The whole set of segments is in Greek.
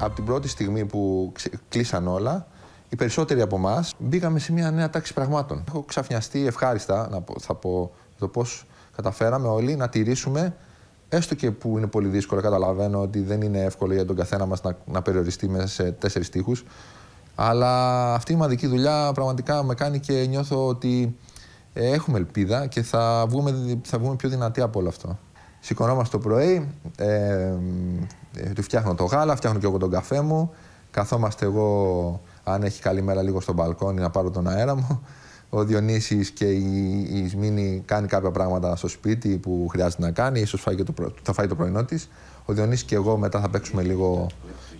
από την πρώτη στιγμή που κλείσαν όλα, οι περισσότεροι από εμάς μπήκαμε σε μια νέα τάξη πραγμάτων. Έχω ξαφνιαστεί ευχάριστα, να θα πω το πώς καταφέραμε όλοι να τηρήσουμε, έστω και που είναι πολύ δύσκολο, καταλαβαίνω ότι δεν είναι εύκολο για τον καθένα μας να, να περιοριστεί μέσα σε τέσσερις τείχου. Αλλά αυτή η μαδική δουλειά πραγματικά με κάνει και νιώθω ότι έχουμε ελπίδα και θα βγούμε, θα βγούμε πιο δυνατοί από όλο αυτό. Σηκωνόμαστε το πρωί, ε, ε, του φτιάχνω το γάλα, φτιάχνω και εγώ τον καφέ μου. Καθόμαστε εγώ, αν έχει καλή μέρα, λίγο στο μπαλκόνι να πάρω τον αέρα μου. Ο Διονύσης και η, η Σμίνη κάνει κάποια πράγματα στο σπίτι που χρειάζεται να κάνει, ίσως θα φάει το πρωινό της. Ο Διονύσης και εγώ μετά θα παίξουμε λίγο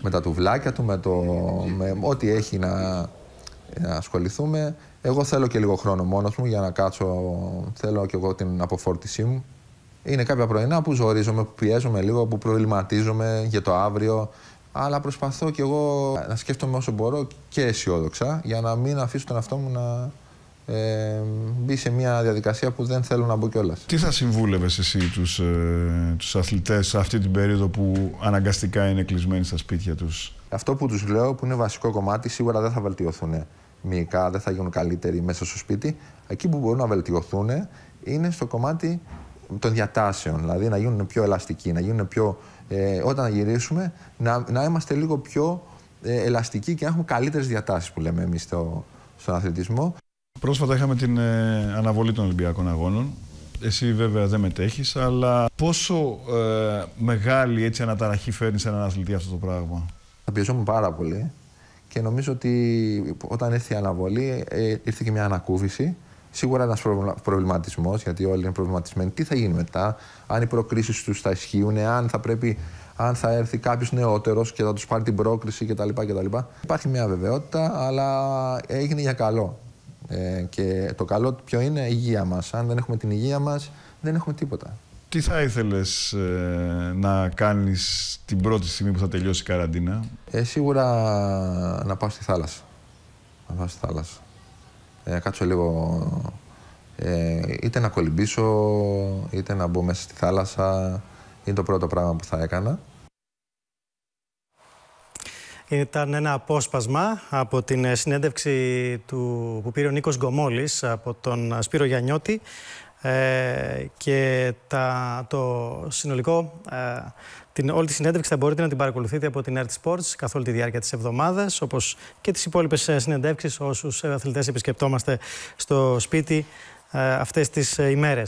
με τα τουβλάκια του, με, το, με ό,τι έχει να, ασχοληθούμε. Εγώ θέλω και λίγο χρόνο μόνος μου για να κάτσω, θέλω και εγώ την αποφόρτισή μου. Είναι κάποια πρωινά που ζορίζομαι, που πιέζομαι λίγο, που προβληματίζομαι για το αύριο. Αλλά προσπαθώ κι εγώ να σκέφτομαι όσο μπορώ και αισιόδοξα για να μην αφήσω τον εαυτό μου να ε, μπει σε μια διαδικασία που δεν θέλω να μπω κιόλας. Τι θα συμβούλευες εσύ τους ε, τους αθλητές σε αυτή την περίοδο που αναγκαστικά είναι κλεισμένοι στα σπίτια τους. Αυτό που τους λέω που είναι βασικό κομμάτι, σίγουρα δεν θα βελτιωθούν μυϊκά, δεν θα γίνουν καλύτεροι μέσα στο σπίτι. Εκεί που μπορούν να βελτιωθούν είναι στο κομμάτι των διατάσεων, δηλαδή να γίνουν πιο ελαστικοί, να γίνουν πιο, ε, όταν γυρίσουμε, να, να είμαστε λίγο πιο ε, ελαστικοί και να έχουμε καλύτερες διατάσεις που λέμε εμείς στο, στον αθλητισμό. Πρόσφατα είχαμε την ε, αναβολή των Ολυμπιακών Αγώνων. Εσύ βέβαια δεν μετέχεις, αλλά πόσο μεγάλη έτσι αναταραχή φέρνεις σε έναν αθλητή αυτό το πράγμα. Θα πιεζόμουν πάρα πολύ και νομίζω ότι όταν ήρθε η αναβολή ε, ήρθε και μια ανακούφιση. Σίγουρα ένας προβληματισμός, γιατί όλοι είναι προβληματισμένοι. Τι θα γίνει μετά, αν οι προκρίσεις τους θα ισχύουν, αν θα πρέπει αν θα έρθει κάποιος νεότερος και θα τους πάρει την πρόκριση κτλ. Υπάρχει μια βεβαιότητα, αλλά έγινε για καλό. Ε, και το καλό ποιο είναι, η υγεία μας. Αν δεν έχουμε την υγεία μας, δεν έχουμε τίποτα. Τι θα ήθελες ε, να κάνεις την πρώτη στιγμή που θα τελειώσει η καραντίνα, ε, Σίγουρα να πάω στη θάλασσα. Να πάω στη θάλασσα ε, κάτσω λίγο ε, είτε να κολυμπήσω, είτε να μπω μέσα στη θάλασσα. Είναι το πρώτο πράγμα που θα έκανα. Ήταν ένα απόσπασμα από την συνέντευξη του, που πήρε ο Νίκος Γκομόλης από τον Σπύρο Γιαννιώτη ε, και τα, το συνολικό, ε, την, όλη τη συνέντευξη θα μπορείτε να την παρακολουθείτε από την Earth Sports καθ' όλη τη διάρκεια της εβδομάδας, όπως και τις υπόλοιπες ε, συνεντεύξεις όσους αθλητές επισκεπτόμαστε στο σπίτι ε, αυτές τις ημέρες.